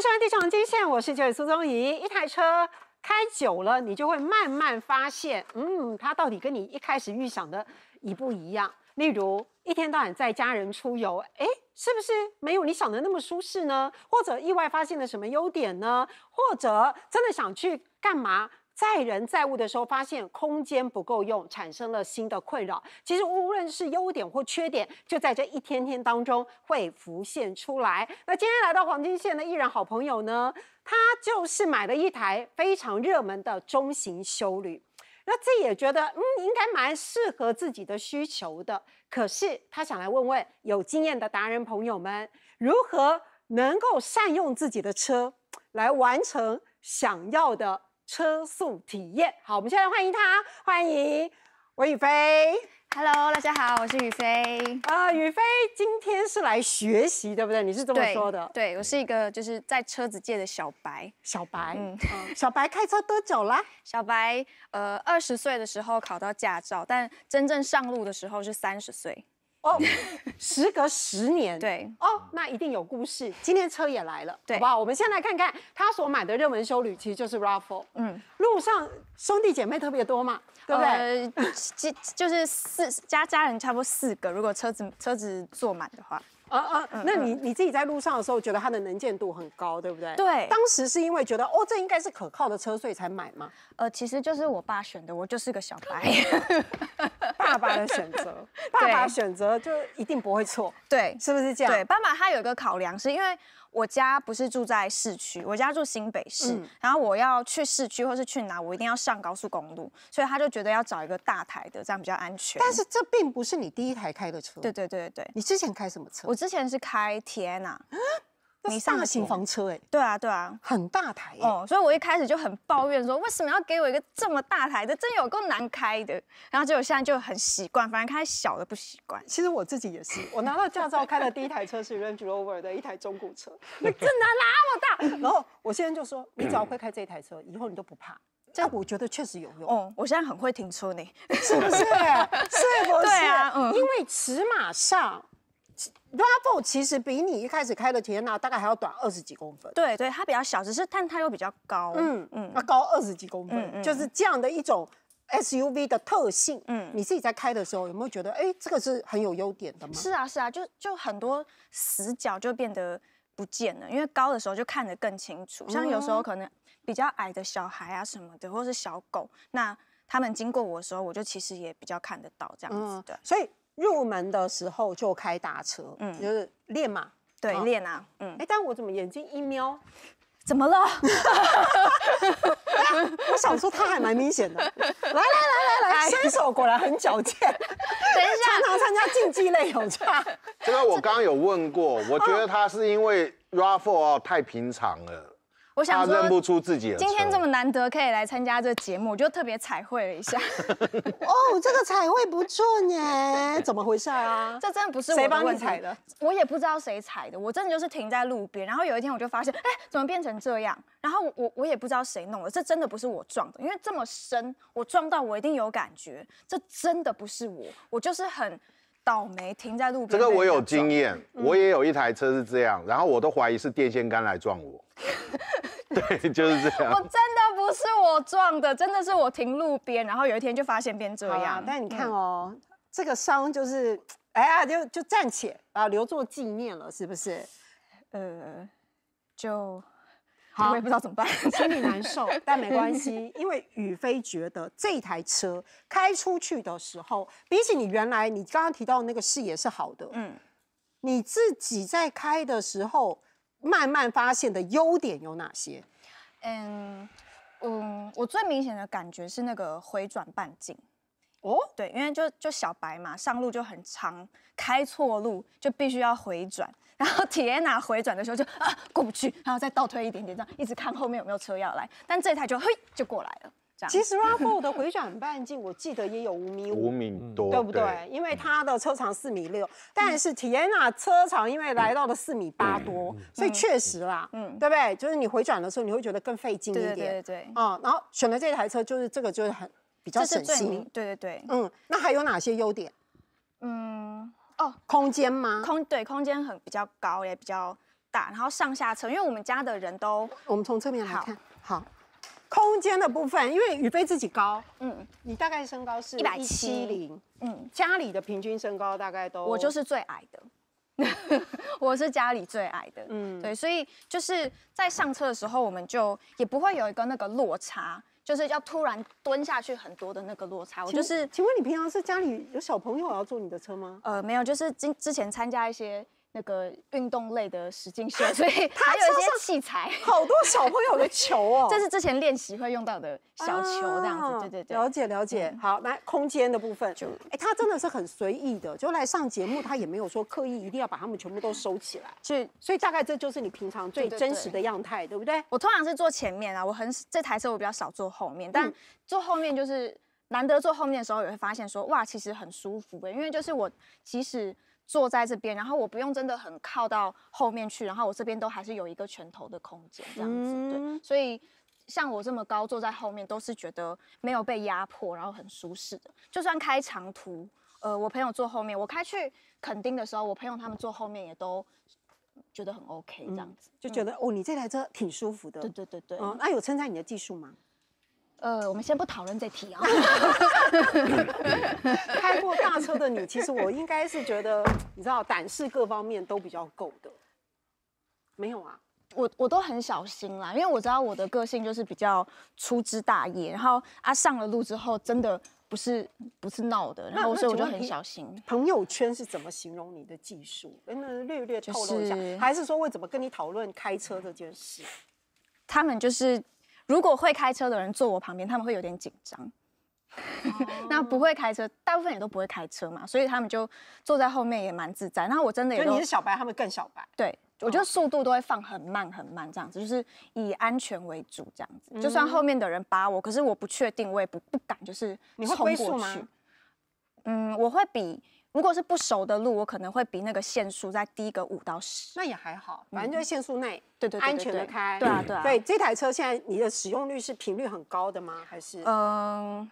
台湾地上金线，我是九点苏宗仪。一台车开久了，你就会慢慢发现，嗯，它到底跟你一开始预想的一不一样？例如，一天到晚在家人出游，哎，是不是没有你想的那么舒适呢？或者意外发现了什么优点呢？或者真的想去干嘛？载人载物的时候，发现空间不够用，产生了新的困扰。其实无论是优点或缺点，就在这一天天当中会浮现出来。那今天来到黄金线的艺人好朋友呢，他就是买了一台非常热门的中型休旅，那这也觉得嗯应该蛮适合自己的需求的。可是他想来问问有经验的达人朋友们，如何能够善用自己的车来完成想要的。车速体验，好，我们现在欢迎他，欢迎我雨飞。Hello，大家好，我是雨飞。呃，雨飞今天是来学习，对不对？你是这么说的。对，我是一个就是在车子界的小白。小白，嗯 小白开车多久啦？小白，呃，二十岁的时候考到驾照，但真正上路的时候是三十岁。哦，时隔十年，对，哦，那一定有故事。今天车也来了，对好？我们先来看看他所买的热门修旅，其实就是 r a l e 嗯，路上兄弟姐妹特别多嘛，对不对？就就是四家家人，差不多四个。如果车子车子坐满的话。啊啊！那你你自己在路上的时候，觉得它的能见度很高，对不对？对，当时是因为觉得哦，这应该是可靠的车，所以才买嘛。呃，其实就是我爸选的，我就是个小白。爸爸的选择，爸爸选择就一定不会错，对，是不是这样？对，爸爸他有一个考量，是因为。我家不是住在市区，我家住新北市。然后我要去市区或是去哪，我一定要上高速公路，所以他就觉得要找一个大台的，这样比较安全。但是这并不是你第一台开的车，对对对对对。你之前开什么车？我之前是开 Tiana。大型房车哎，对啊对啊，很大台哦，所以我一开始就很抱怨说，为什么要给我一个这么大台的，真有够难开的。然后，结果现在就很习惯，反而开小的不习惯。其实我自己也是，我拿到驾照开的第一台车是 Range Rover 的一台中古车，那真的那么大。然后，我现在就说，你只要会开这台车，以后你都不怕。这我觉得确实有用。嗯，我现在很会停车呢，是不是？是不是？对啊，嗯，因为尺码上。r a v e 其实比你一开始开的田哪大概还要短二十几公分，对对，它比较小，只是但它又比较高，嗯嗯，那高二十几公分，就是这样的一种 SUV 的特性。嗯，你自己在开的时候有没有觉得，哎，这个是很有优点的吗？是啊是啊，就就很多死角就变得不见了，因为高的时候就看得更清楚，像有时候可能比较矮的小孩啊什么的，或是小狗，那他们经过我的时候，我就其实也比较看得到这样子的，所以。入门的时候就开大车，嗯，就是练嘛，对，练啊，嗯，哎，但我怎么眼睛一瞄，怎么了？我想说他还蛮明显的，来来来来来，身手果然很矫健。等一下，常常参加竞技类比赛。这个我刚刚有问过，我觉得他是因为 r a f f l e 太平常了。我承认不出自己。今天这么难得可以来参加这节目，我就特别彩绘了一下。哦，这个彩绘不错呢，怎么回事啊？这真的不是我你踩的，我也不知道谁踩的。我真的就是停在路边，然后有一天我就发现，哎，怎么变成这样？然后我我也不知道谁弄的，这真的不是我撞的，因为这么深，我撞到我一定有感觉。这真的不是我，我就是很倒霉停在路边。这个我有经验，我也有一台车是这样，然后我都怀疑是电线杆来撞我。对，就是这样。我真的不是我撞的，真的是我停路边，然后有一天就发现变这样。但你看哦，这个伤就是，哎呀，就就暂且啊，留作纪念了，是不是？呃，就，我也不知道怎么办，心里难受，但没关系，因为宇飞觉得这台车开出去的时候，比起你原来你刚刚提到那个视野是好的，嗯，你自己在开的时候。慢慢发现的优点有哪些？嗯嗯，我最明显的感觉是那个回转半径。哦，对，因为就就小白嘛，上路就很长，开错路就必须要回转，然后铁哪回转的时候就啊过不去，然后再倒退一点点，这样一直看后面有没有车要来，但这台就嘿就过来了。其实 Rav4 的回转半径，我记得也有五米五，五米多，对不对？因为它的车长四米六，但是 t i a n a 车长因为来到了四米八多，所以确实啦，嗯，对不对？就是你回转的时候，你会觉得更费劲一点，对对对对。啊，然后选了这台车，就是这个就是很比较省心，对对对，嗯。那还有哪些优点？嗯，哦，空间吗？空对空间很比较高，也比较大，然后上下车，因为我们家的人都，我们从侧面来看，好。空间的部分，因为宇飞自己高，嗯，你大概身高是一百七零，嗯，家里的平均身高大概都，我就是最矮的，我是家里最矮的，嗯，对，所以就是在上车的时候，我们就也不会有一个那个落差，就是要突然蹲下去很多的那个落差。我就是，请问你平常是家里有小朋友要坐你的车吗？呃，没有，就是之之前参加一些。那个运动类的实景秀，所以 他有一些器材，好多小朋友的球哦。这是之前练习会用到的小球，这样。对对对，了解了解。好，来空间的部分，哎，他真的是很随意的，就来上节目，他也没有说刻意一定要把他们全部都收起来去。所以大概这就是你平常最真实的样态，对不对？我通常是坐前面啊，我很这台车我比较少坐后面，但坐后面就是难得坐后面的时候，也会发现说哇，其实很舒服因为就是我即使。坐在这边，然后我不用真的很靠到后面去，然后我这边都还是有一个拳头的空间这样子，所以像我这么高坐在后面都是觉得没有被压迫，然后很舒适的。就算开长途，呃，我朋友坐后面，我开去垦丁的时候，我朋友他们坐后面也都觉得很 OK 这样子，就觉得哦，你这台车挺舒服的。对对对对，哦，那有称赞你的技术吗？呃，我们先不讨论这题啊。开过大车的你，其实我应该是觉得，你知道，胆识各方面都比较够的。没有啊，我我都很小心啦，因为我知道我的个性就是比较粗枝大叶，然后啊上了路之后真的不是不是闹的，然后所以我就很小心。朋友圈是怎么形容你的技术？嗯，略略透露一下，还是说会怎么跟你讨论开车这件事？他们就是。如果会开车的人坐我旁边，他们会有点紧张。那不会开车，大部分也都不会开车嘛，所以他们就坐在后面也蛮自在。然后我真的也，你是小白，他们更小白。对，我觉得速度都会放很慢很慢，这样子就是以安全为主，这样子。就算后面的人扒我，可是我不确定，我也不不敢，就是你会龟速吗？嗯，我会比。如果是不熟的路，我可能会比那个限速再低个五到十。那也还好，反正就在限速内，对对对，安全的开。对啊对啊。对这台车现在你的使用率是频率很高的吗？还是？嗯，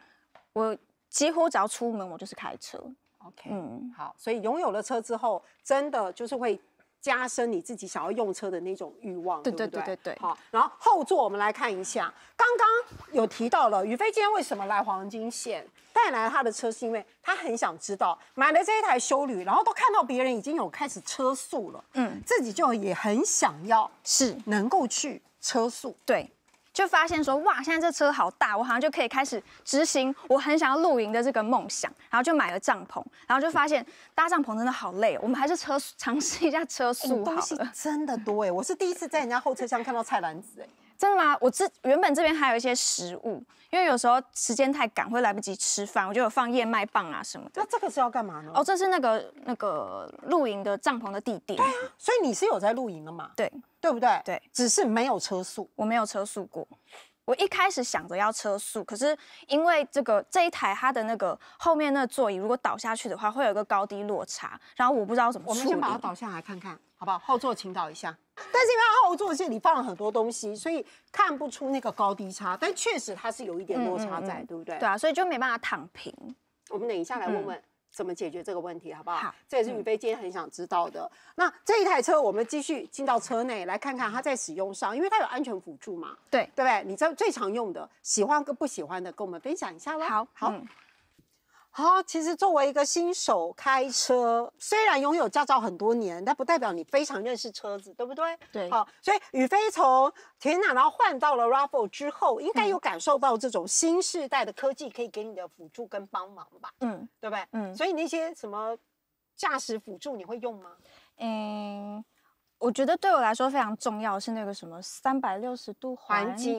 我几乎只要出门我就是开车。OK，嗯，好，所以拥有了车之后，真的就是会。加深你自己想要用车的那种欲望，对对对对对。好，然后后座我们来看一下，刚刚有提到了，宇飞今天为什么来黄金线，带来他的车，是因为他很想知道买了这一台修旅，然后都看到别人已经有开始车速了，嗯，自己就也很想要是能够去车速，对。就发现说哇，现在这车好大，我好像就可以开始执行我很想要露营的这个梦想，然后就买了帐篷，然后就发现搭帐篷真的好累。我们还是车尝试一下车速好了。西真的多哎，我是第一次在人家后车厢看到菜篮子哎，真的吗？我这原本这边还有一些食物，因为有时候时间太赶会来不及吃饭，我就有放燕麦棒啊什么。那这个是要干嘛呢？哦，这是那个那个露营的帐篷的地点。对啊，所以你是有在露营了嘛？对。对不对？对，只是没有车速，我没有车速过。我一开始想着要车速，可是因为这个这一台它的那个后面那座椅，如果倒下去的话，会有一个高低落差。然后我不知道怎么。我们先把它倒下来看看，好不好？后座倾倒一下。但是因为后座这里放了很多东西，所以看不出那个高低差，但确实它是有一点落差在，对不对？对啊，所以就没办法躺平。我们等一下来问问。怎么解决这个问题，好不好？好，这也是宇飞今天很想知道的。那这一台车，我们继续进到车内来看看它在使用上，因为它有安全辅助嘛，对对不对？你知道最常用的，喜欢跟不喜欢的，跟我们分享一下喽。好，好。好，其实作为一个新手开车，虽然拥有驾照很多年，但不代表你非常认识车子，对不对？对，好，所以宇飞从田然后换到了 Rav4 之后，应该有感受到这种新时代的科技可以给你的辅助跟帮忙吧？嗯，对不对？嗯，所以那些什么驾驶辅助你会用吗？嗯。我觉得对我来说非常重要是那个什么三百六十度环境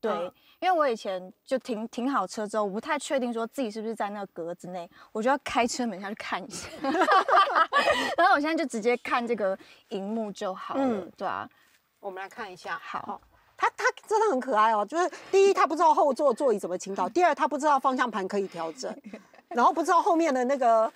对，因为我以前就停停好车之后，我不太确定说自己是不是在那个格子内，我就要开车门下去看一下。然后我现在就直接看这个荧幕就好了。嗯，对啊，我们来看一下。好，它它真的很可爱哦，就是第一它不知道后座座椅怎么倾倒，第二它不知道方向盘可以调整，然后不知道后面的那个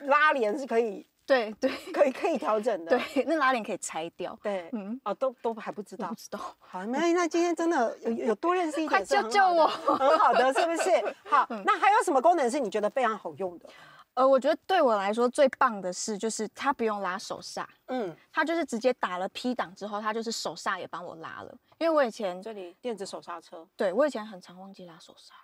拉帘是可以。对对，可以可以调整的。对，那拉链可以拆掉。对，嗯，哦，都都还不知道。不知道。好，那那今天真的有有多认识一点。快救救我！很好的，是不是？好，那还有什么功能是你觉得非常好用的？呃，我觉得对我来说最棒的是，就是它不用拉手刹。嗯。它就是直接打了 P 档之后，它就是手刹也帮我拉了。因为我以前这里电子手刹车。对，我以前很常忘记拉手刹。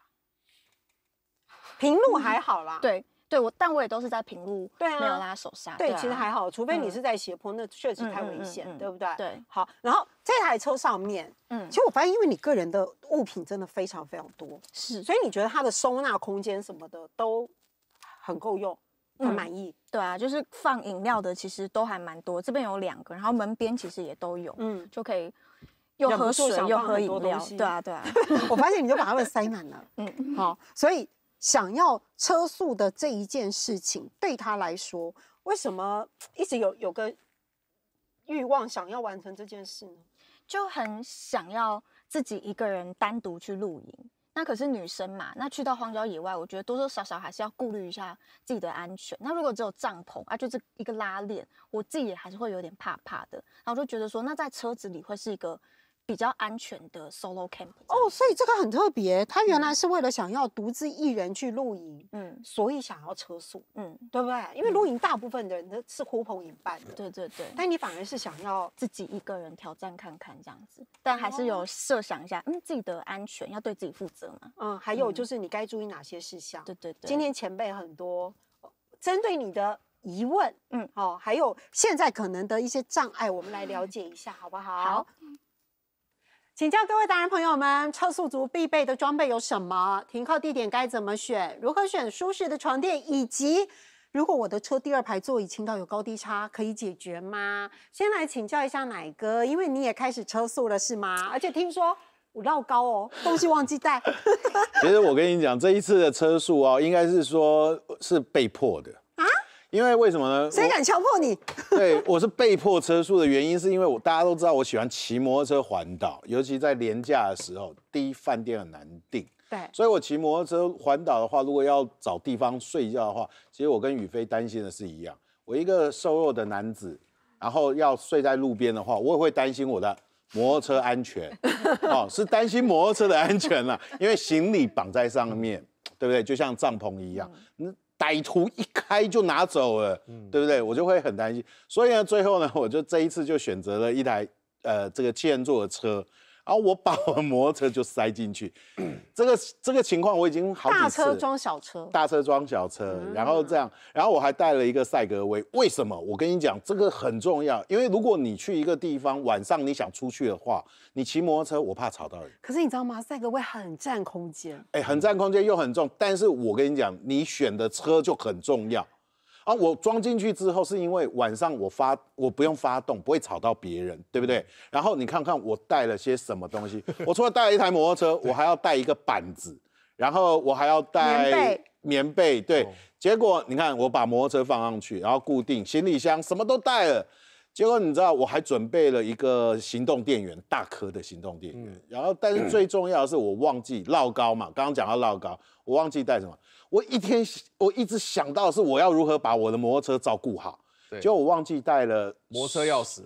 平路还好啦。对。对，我但我也都是在平路，对啊，没有拉手刹，对，其实还好，除非你是在斜坡，那确实太危险，对不对？对，好，然后这台车上面，嗯，其实我发现，因为你个人的物品真的非常非常多，是，所以你觉得它的收纳空间什么的都很够用，很满意。对啊，就是放饮料的，其实都还蛮多，这边有两个，然后门边其实也都有，嗯，就可以又喝水又喝饮料，对啊对啊，我发现你就把它们塞满了，嗯，好，所以。想要车速的这一件事情，对他来说，为什么一直有有个欲望想要完成这件事呢？就很想要自己一个人单独去露营。那可是女生嘛，那去到荒郊野外，我觉得多多少少还是要顾虑一下自己的安全。那如果只有帐篷啊，就是一个拉链，我自己也还是会有点怕怕的。然后就觉得说，那在车子里会是一个。比较安全的 solo c a m p 哦，所以这个很特别，他原来是为了想要独自一人去露营，嗯，所以想要车速，嗯，对不对？因为露营大部分的人都是呼朋引伴，对对对，但你反而是想要自己一个人挑战看看这样子，但还是有设想一下，嗯，自己的安全要对自己负责嘛，嗯，还有就是你该注意哪些事项？对对对，今天前辈很多针对你的疑问，嗯，哦，还有现在可能的一些障碍，我们来了解一下好不好？好。请教各位达人朋友们，车速族必备的装备有什么？停靠地点该怎么选？如何选舒适的床垫？以及如果我的车第二排座椅倾倒有高低差，可以解决吗？先来请教一下奶哥，因为你也开始车速了是吗？而且听说我绕高哦，东西忘记带。其实我跟你讲，这一次的车速哦，应该是说是被迫的。因为为什么呢？谁敢强迫你？对，我是被迫车速的原因，是因为我大家都知道，我喜欢骑摩托车环岛，尤其在廉价的时候，第一饭店很难订。对，所以我骑摩托车环岛的话，如果要找地方睡觉的话，其实我跟宇飞担心的是一样。我一个瘦弱的男子，然后要睡在路边的话，我也会担心我的摩托车安全。哦，是担心摩托车的安全了，因为行李绑在上面，对不对？就像帐篷一样，嗯。歹徒一开就拿走了，对不对？我就会很担心，所以呢，最后呢，我就这一次就选择了一台呃，这个七人座的车。然后我把我的摩托车就塞进去，这个这个情况我已经好几次大车装小车，大车装小车，然后这样，然后我还带了一个赛格威，为什么？我跟你讲，这个很重要，因为如果你去一个地方，晚上你想出去的话，你骑摩托车，我怕吵到人。可是你知道吗？赛格威很占空间，哎，很占空间又很重，但是我跟你讲，你选的车就很重要。啊，我装进去之后，是因为晚上我发我不用发动，不会吵到别人，对不对？然后你看看我带了些什么东西，我除了带了一台摩托车，我还要带一个板子，然后我还要带棉被，棉被，对。结果你看我把摩托车放上去，然后固定行李箱，什么都带了。结果你知道我还准备了一个行动电源，大颗的行动电源。然后，但是最重要的是我忘记绕高嘛，刚刚讲到绕高，我忘记带什么。我一天我一直想到是我要如何把我的摩托车照顾好，结果我忘记带了摩托车钥匙，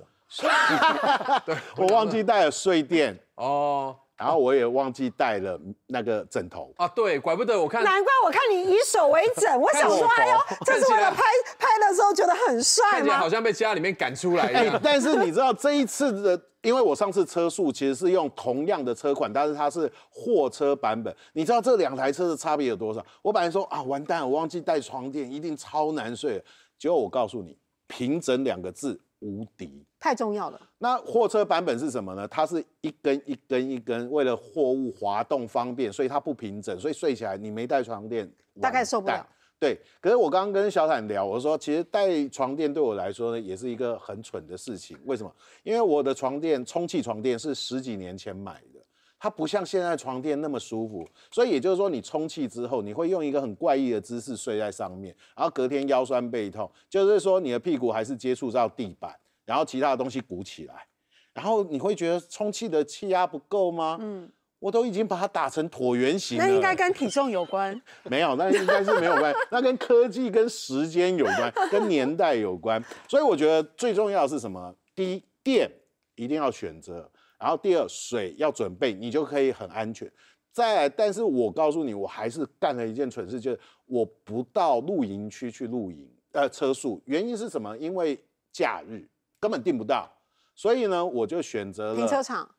我忘记带了睡垫哦。然后我也忘记带了那个枕头啊，对，怪不得我看。难怪我看你以手为枕，我想说哎呦，这是为了拍拍的时候觉得很帅吗？看起来好像被家里面赶出来一样。但是你知道这一次的，因为我上次车速其实是用同样的车款，但是它是货车版本。你知道这两台车的差别有多少？我本来说啊，完蛋，我忘记带床垫，一定超难睡。结果我告诉你，平整两个字。无敌，太重要了。那货车版本是什么呢？它是一根一根一根，为了货物滑动方便，所以它不平整，所以睡起来你没带床垫，大概受不了。对，可是我刚刚跟小坦聊，我说其实带床垫对我来说呢，也是一个很蠢的事情。为什么？因为我的床垫，充气床垫是十几年前买的。它不像现在床垫那么舒服，所以也就是说，你充气之后，你会用一个很怪异的姿势睡在上面，然后隔天腰酸背痛，就是说你的屁股还是接触到地板，然后其他的东西鼓起来，然后你会觉得充气的气压不够吗？嗯，我都已经把它打成椭圆形了。那应该跟 体重有关？没有，那应该是没有关，那跟科技跟时间有关，跟年代有关。所以我觉得最重要的是什么？第一，电一定要选择。然后第二，水要准备，你就可以很安全。再，但是我告诉你，我还是干了一件蠢事，就是我不到露营区去露营，呃，车速。原因是什么？因为假日根本订不到，所以呢，我就选择了停车场，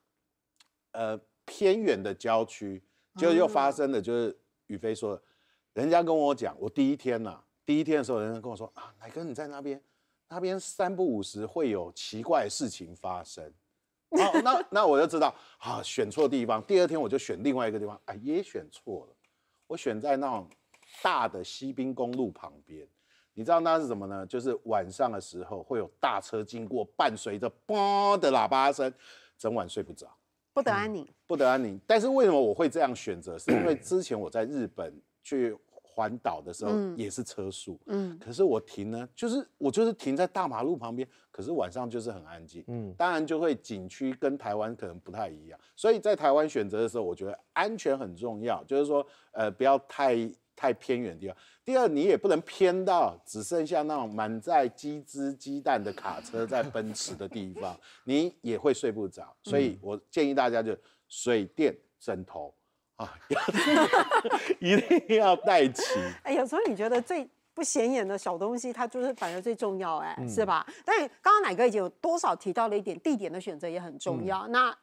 呃，偏远的郊区。就又发生了，就是宇飞说，人家跟我讲，我第一天呐，第一天的时候，人家跟我说啊，奶哥你在那边，那边三不五十会有奇怪事情发生。哦，那那我就知道，啊，选错地方。第二天我就选另外一个地方，哎，也选错了。我选在那种大的西滨公路旁边，你知道那是什么呢？就是晚上的时候会有大车经过，伴随着“嘣”的喇叭声，整晚睡不着，不得安宁，不得安宁。但是为什么我会这样选择？是因为之前我在日本去。环岛的时候也是车速，嗯，可是我停呢，就是我就是停在大马路旁边，可是晚上就是很安静，嗯，当然就会景区跟台湾可能不太一样，所以在台湾选择的时候，我觉得安全很重要，就是说，呃，不要太太偏远地方。第二，你也不能偏到只剩下那种满载鸡汁鸡蛋的卡车在奔驰的地方，你也会睡不着。所以我建议大家就水电枕头。啊，一定要带齐。哎，有时候你觉得最不显眼的小东西，它就是反而最重要，哎，是吧？但刚刚奶哥已经多少提到了一点地点的选择也很重要。那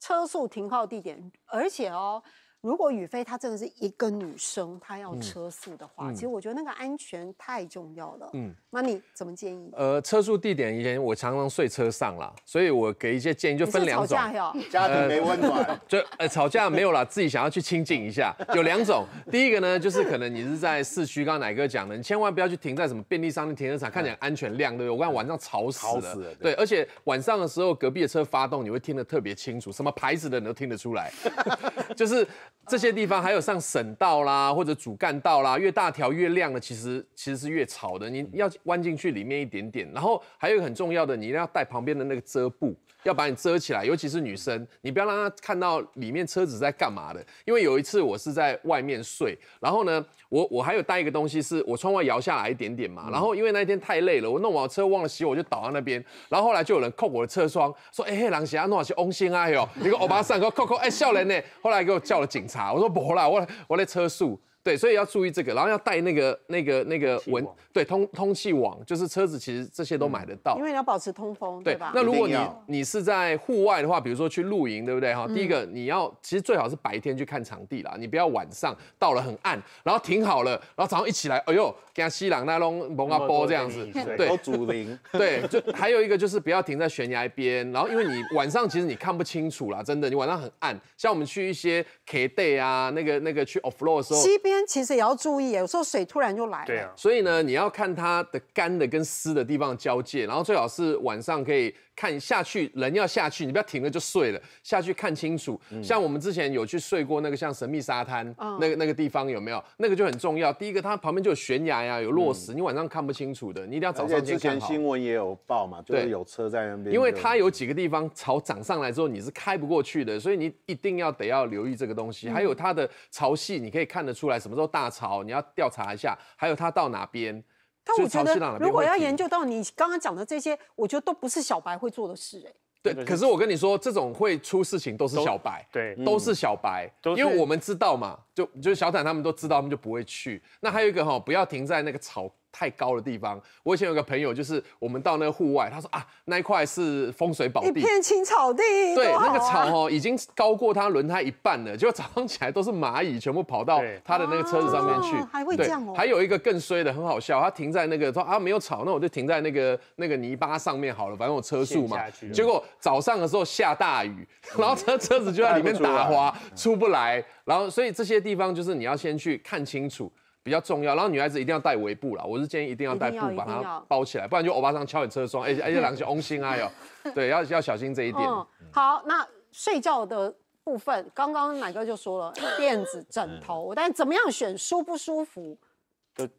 车速、停靠地点，而且哦。如果雨飞她真的是一个女生，她要车速的话，其实我觉得那个安全太重要了。嗯，那你怎么建议？呃，车速地点以前我常常睡车上啦，所以我给一些建议，就分两种。吵架哟，家庭没温暖。就呃，吵架没有了，自己想要去清近一下。有两种，第一个呢，就是可能你是在市区，刚刚奶哥讲的，你千万不要去停在什么便利商店停车场，看起来安全亮对？我感晚上吵死了。对，而且晚上的时候，隔壁的车发动，你会听得特别清楚，什么牌子的，你都听得出来。就是。这些地方还有上省道啦，或者主干道啦，越大条越亮的，其实其实是越吵的。你要弯进去里面一点点，然后还有一个很重要的，你一定要带旁边的那个遮布，要把你遮起来，尤其是女生，你不要让她看到里面车子在干嘛的。因为有一次我是在外面睡，然后呢，我我还有带一个东西，是我窗外摇下来一点点嘛。然后因为那一天太累了，我弄完车忘了洗，我就倒在那边。然后后来就有人扣我的车窗，说：“哎，嘿，狼，谁啊？弄完去翁星啊？哟，你看我把伞哥扣扣哎，笑人呢。”后来给我叫了警。查，我说不啦，我我咧测速。对，所以要注意这个，然后要带那个、那个、那个文，对，通通气网，就是车子其实这些都买得到，因为你要保持通风，对吧？那如果你你是在户外的话，比如说去露营，对不对？哈，第一个你要，其实最好是白天去看场地啦，你不要晚上到了很暗，然后停好了，然后早上一起来，哎呦，呷西朗那隆蒙阿波这样子，对，竹林，对，就还有一个就是不要停在悬崖边，然后因为你晚上其实你看不清楚啦，真的，你晚上很暗，像我们去一些 K day 啊，那个那个去 off road 的时候。天其实也要注意，有时候水突然就来了。对啊，所以呢，你要看它的干的跟湿的地方交界，然后最好是晚上可以。看下去，人要下去，你不要停了就睡了。下去看清楚，像我们之前有去睡过那个像神秘沙滩，那个那个地方有没有？那个就很重要。第一个，它旁边就有悬崖呀，有落石，你晚上看不清楚的，你一定要早上看之前新闻也有报嘛，就是有车在那边。因为它有几个地方潮涨上来之后你是开不过去的，所以你一定要得要留意这个东西。还有它的潮汐，你可以看得出来什么时候大潮，你要调查一下。还有它到哪边。但我觉得，如果要研究到你刚刚讲的这些，我觉得都不是小白会做的事诶。对，可是我跟你说，这种会出事情都是小白，对，都是小白。因为我们知道嘛，就就小坦他们都知道，他们就不会去。那还有一个哈，不要停在那个草太高的地方，我以前有个朋友，就是我们到那个户外，他说啊，那一块是风水宝地，一片青草地，对，那个草哦，已经高过他轮胎一半了，结果早上起来都是蚂蚁，全部跑到他的那个车子上面去，还会这样哦。还有一个更衰的，很好笑，他停在那个说啊没有草，那我就停在那个那个泥巴上面好了，反正我车速嘛。结果早上的时候下大雨，然后车车子就在里面 打滑，出不来。然后所以这些地方就是你要先去看清楚。比较重要，然后女孩子一定要带围布啦，我是建议一定要带布把它包起来，不然就欧巴桑敲你车窗，哎哎，而且两个心哎呦，对，要要小心这一点。好，那睡觉的部分，刚刚奶哥就说了，垫子、枕头，但怎么样选舒不舒服？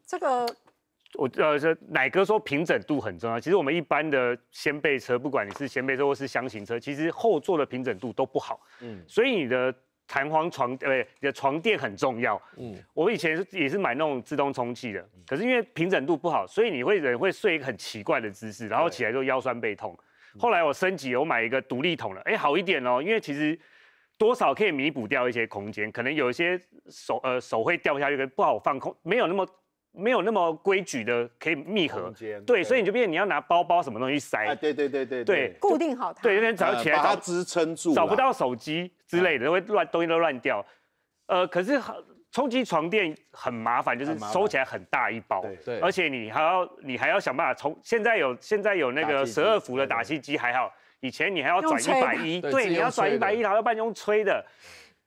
这个我呃，这奶哥说平整度很重要。其实我们一般的掀背车，不管你是掀背车或是箱型车，其实后座的平整度都不好。嗯，所以你的。弹簧床对，的床垫很重要。嗯，我以前也是买那种自动充气的，可是因为平整度不好，所以你会人会睡一个很奇怪的姿势，然后起来就腰酸背痛。后来我升级，我买一个独立桶了，哎，好一点哦，因为其实多少可以弥补掉一些空间，可能有一些手呃手会掉下去，跟不好放空，没有那么。没有那么规矩的可以密合，对，所以你就变你要拿包包什么东西塞，对对对对对，固定好它，对，有点找起来它支撑住，找不到手机之类的都会乱，东西都乱掉。呃，可是冲击床垫很麻烦，就是收起来很大一包，对，而且你还要你还要想办法从现在有现在有那个十二伏的打气机还好，以前你还要转一百一，对，你要转一百一然后要半用吹的，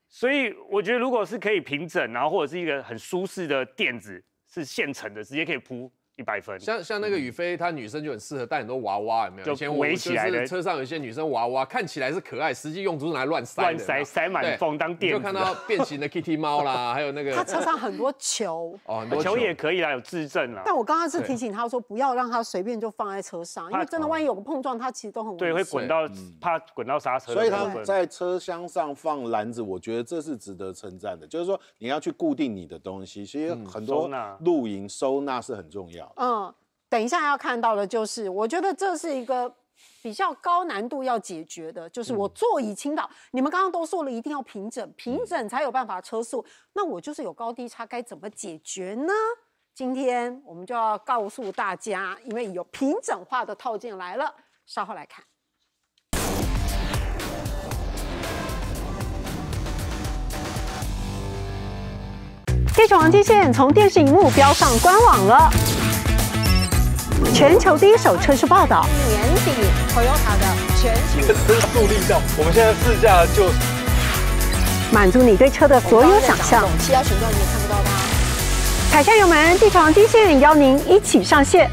所以我觉得如果是可以平整，然后或者是一个很舒适的垫子。是现成的，直接可以铺。一百分，像像那个雨飞，她女生就很适合带很多娃娃，有没有？以围起来的。车上有一些女生娃娃，看起来是可爱，实际用途是拿来乱塞，乱塞塞满缝当垫。就看到变形的 Kitty 猫啦，还有那个。她车上很多球，哦，很多球也可以啦，有自证啦。但我刚刚是提醒她说，不要让她随便就放在车上，因为真的万一有个碰撞，她其实都很对，会滚到怕滚到刹车。所以她在车厢上放篮子，我觉得这是值得称赞的。就是说你要去固定你的东西，其实很多露营收纳是很重要。嗯，等一下要看到的就是，我觉得这是一个比较高难度要解决的，就是我座椅倾倒，你们刚刚都说了一定要平整，平整才有办法车速。那我就是有高低差，该怎么解决呢？今天我们就要告诉大家，因为有平整化的套件来了，稍后来看。地球王金线从电视荧幕标上官网了。全球第一手车市报道，年底 Toyota 的全新真速力道。我们现在试驾就满足你对车的所有想象。其他选段你也看不到吧？踩下油门，地传低线，邀您一起上线。